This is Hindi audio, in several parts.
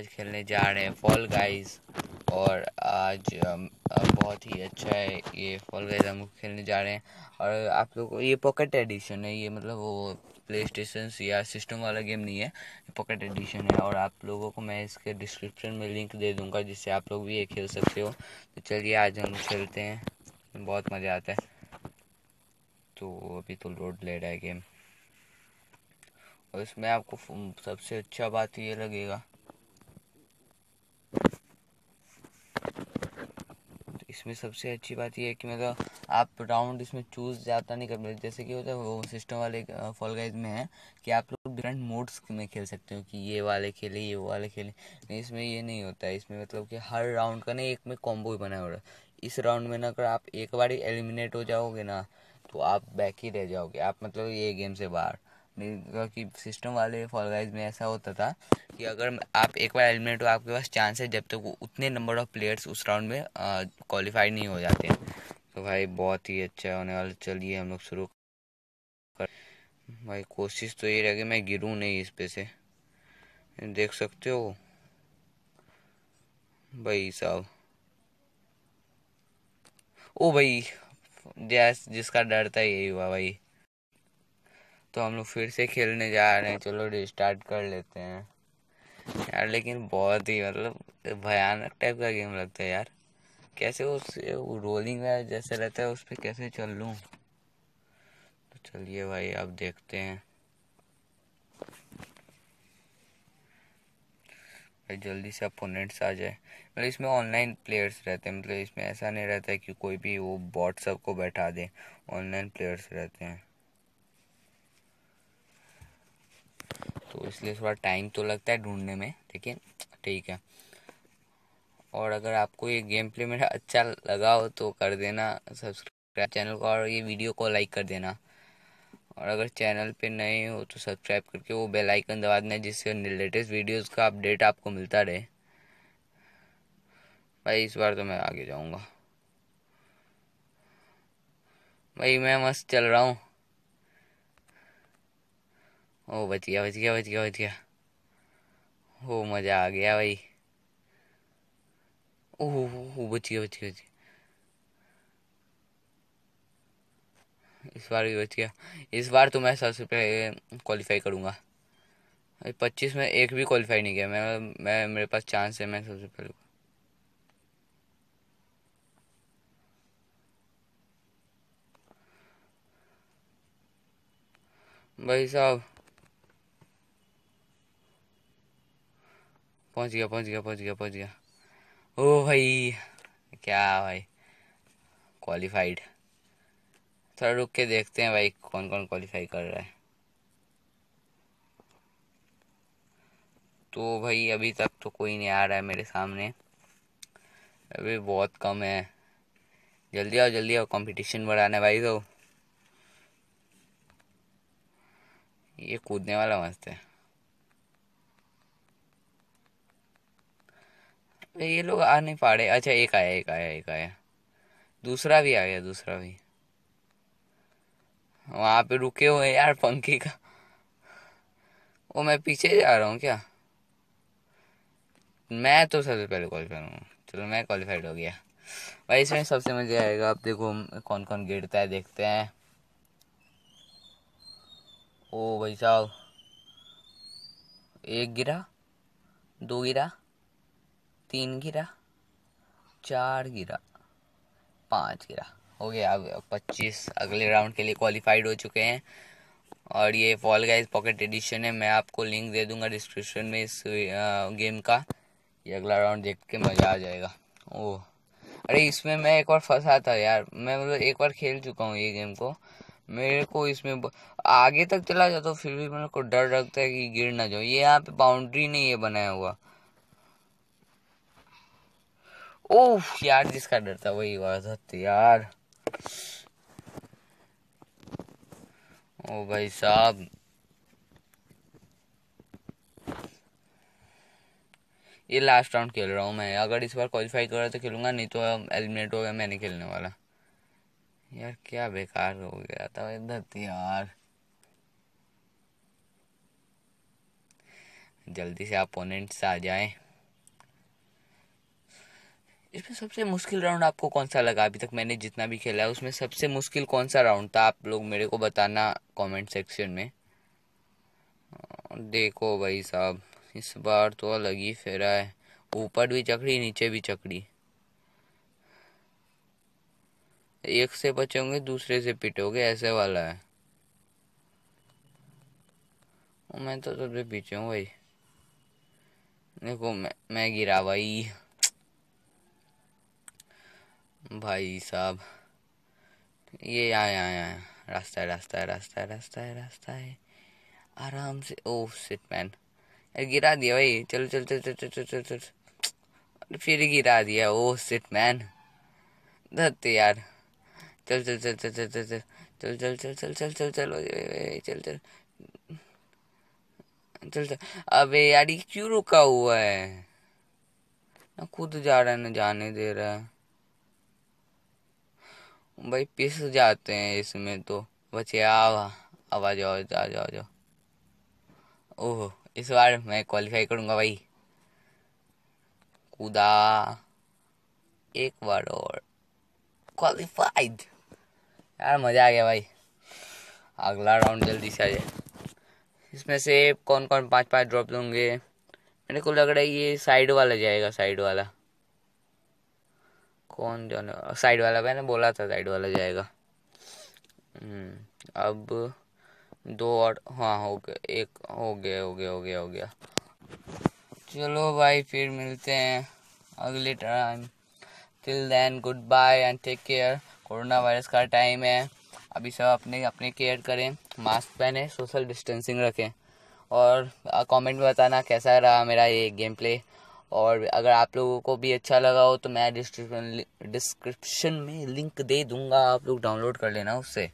आज खेलने जा रहे हैं फॉल गाइस और आज बहुत ही अच्छा है ये फॉल गाइस हम खेलने जा रहे हैं और आप लोग को ये पॉकेट एडिशन है ये मतलब वो प्ले स्टेशन या सिस्टम वाला गेम नहीं है ये पॉकेट एडिशन है और आप लोगों को मैं इसके डिस्क्रिप्शन में लिंक दे दूँगा जिससे आप लोग भी ये खेल सकते हो तो चलिए आज हम खेलते हैं बहुत मज़ा आता है तो अभी तो लोड ले रहा है गेम और इसमें आपको सबसे अच्छा बात ये लगेगा इसमें सबसे अच्छी बात यह है कि मतलब आप राउंड इसमें चूज़ ज़्यादा नहीं कर पाते जैसे कि होता है वो सिस्टम वाले फॉल गाइज में है कि आप लोग डिफरेंट मोड्स में खेल सकते हो कि ये वाले खेले ये वाले खेले नहीं इसमें ये नहीं होता है इसमें मतलब कि हर राउंड का ना एक में कॉम्बो ही बना हो रहा है इस राउंड में ना अगर आप एक बार ही एलिमिनेट हो जाओगे ना तो आप बैक ही रह जाओगे आप मतलब ये गेम से बाहर क्योंकि सिस्टम वाले फॉल गाइज में ऐसा होता था कि अगर आप एक बार एलिमिनेट हो आपके पास चांस है जब तक तो उतने नंबर ऑफ प्लेयर्स उस राउंड में क्वालिफाई नहीं हो जाते हैं तो भाई बहुत ही अच्छा होने वाला चलिए हम लोग शुरू कर भाई कोशिश तो ये रहेगी मैं गिरूँ नहीं इस पे से देख सकते हो भाई साहब ओ भाई जैस जिसका डर था यही हुआ भाई तो हम लोग फिर से खेलने जा रहे हैं चलो रिस्टार्ट कर लेते हैं यार लेकिन बहुत ही मतलब भयानक टाइप का गेम लगता है यार कैसे उस रोलिंग में जैसे रहता है उस पर कैसे चल लूँ तो चलिए भाई अब देखते हैं जल्दी से अपोनेंट्स आ जाए मतलब इसमें ऑनलाइन प्लेयर्स रहते हैं मतलब इसमें ऐसा नहीं रहता है कि कोई भी वो व्हाट्सअप को बैठा दे ऑनलाइन प्लेयर्स रहते हैं तो इसलिए थोड़ा टाइम तो लगता है ढूंढने में लेकिन ठीक है और अगर आपको ये गेम प्ले मेरा अच्छा लगा हो तो कर देना सब्सक्राइब चैनल को और ये वीडियो को लाइक कर देना और अगर चैनल पे नए हो तो सब्सक्राइब करके वो बेल आइकन दबा देना जिससे लेटेस्ट वीडियोस का अपडेट आपको मिलता रहे भाई इस बार तो मैं आगे जाऊँगा भाई मैं मस्त चल रहा हूँ ओ बच गया बच गया बच गया बच गया ओ मज़ा आ गया भाई ओह हो बचिया बच गया बच गया इस बार भी बच गया इस बार तो मैं सबसे पहले क्वालिफाई करूँगा पच्चीस में एक भी क्वालिफाई नहीं किया मैं मैं मेरे पास चांस है मैं सबसे पहले भाई साहब पहुंच गया पहुंच गया पहुंच गया पहुंच गया ओ भाई क्या भाई क्वालिफाइड थोड़ा रुक के देखते हैं भाई कौन कौन क्वालिफाई कर रहा है तो भाई अभी तक तो कोई नहीं आ रहा है मेरे सामने अभी बहुत कम है जल्दी आओ जल्दी आओ कंपटीशन बढ़ाना है भाई तो ये कूदने वाला मस्त है तो ये लोग आ नहीं पा रहे अच्छा एक आया एक आया एक आया दूसरा भी आ गया दूसरा भी वहां पे रुके हुए यार पंखी का वो मैं पीछे जा रहा हूँ क्या मैं तो सबसे पहले क्वालिफाइड हूँ चलो मैं क्वालिफाइड हो गया भाई इसमें सबसे मजा आएगा आप देखो कौन कौन गिरता है देखते हैं ओ भाई साहब एक गिरा दो गिरा तीन गिरा चार गिरा पाँच गिरा हो गया अब पच्चीस अगले राउंड के लिए क्वालिफाइड हो चुके हैं और ये फॉल गाइज पॉकेट एडिशन है मैं आपको लिंक दे दूंगा डिस्क्रिप्शन में इस गेम का ये अगला राउंड देख के मज़ा आ जाएगा ओह अरे इसमें मैं एक बार फंसा था यार मैं मतलब एक बार खेल चुका हूँ ये गेम को मेरे को इसमें आगे तक चला जाता तो फिर भी मेरे को डर लगता है कि गिर ना जाओ ये यहाँ पे बाउंड्री नहीं है बनाया हुआ ओह यार जिसका डर था वही आवाज होती तो यार ओ भाई साहब ये लास्ट राउंड खेल रहा हूँ मैं अगर इस बार क्वालिफाई करा तो खेलूंगा नहीं तो एलिमिनेट हो गया मैं नहीं खेलने वाला यार क्या बेकार हो गया था भाई धरती यार जल्दी से अपोनेंट्स आ जाएं इसमें सबसे मुश्किल राउंड आपको कौन सा लगा अभी तक मैंने जितना भी खेला है उसमें सबसे मुश्किल कौन सा राउंड था आप लोग मेरे को बताना कमेंट सेक्शन में देखो भाई साहब इस बार तो अलग ही फेरा है ऊपर भी चकड़ी नीचे भी चकड़ी एक से बचोगे दूसरे से पिटोगे ऐसे वाला है मैं तो सबसे पीछे हूँ भाई देखो मैं मैं गिरा भाई भाई साहब ये आया आया रास्ता है रास्ता है रास्ता है रास्ता है रास्ता है आराम से ओ सिट मैन यार गिरा दिया भाई चलो चलो चलो चलो चलो चलो चल फिर गिरा दिया ओ सिट मैन धरते यार चल चल चल चल चल चल चल चल चल चल चल चल चल चल चल चल चल चल अबे यार ये क्यों रुका हुआ है ना खुद जा रहा है ना जाने दे रहा है भाई पिस जाते हैं इसमें तो बचे आवा आवा जाओ जाओ जाओ जाओ ओह इस बार मैं क्वालिफाई करूंगा भाई कूदा एक बार और क्वालिफाइड यार मज़ा आ गया भाई अगला राउंड जल्दी से आ जाए इसमें से कौन कौन पांच पांच ड्रॉप लूंगे मेरे को लग रहा है ये साइड वाला जाएगा साइड वाला कौन जाने साइड वाला मैंने बोला था साइड वाला जाएगा हम्म, अब दो और हाँ हो गया एक हो गया हो गया हो गया हो गया चलो भाई फिर मिलते हैं अगले time till then goodbye and take care coronavirus का टाइम है अभी सब अपने अपने केयर करें मास्क पहने सोशल डिस्टेंसिंग रखें और कमेंट में बताना कैसा रहा मेरा ये गेम प्ले और अगर आप लोगों को भी अच्छा लगा हो तो मैं डिस्क्रिप्शन डिस्क्रिप्शन में लिंक दे दूंगा आप लोग डाउनलोड कर लेना उससे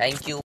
थैंक यू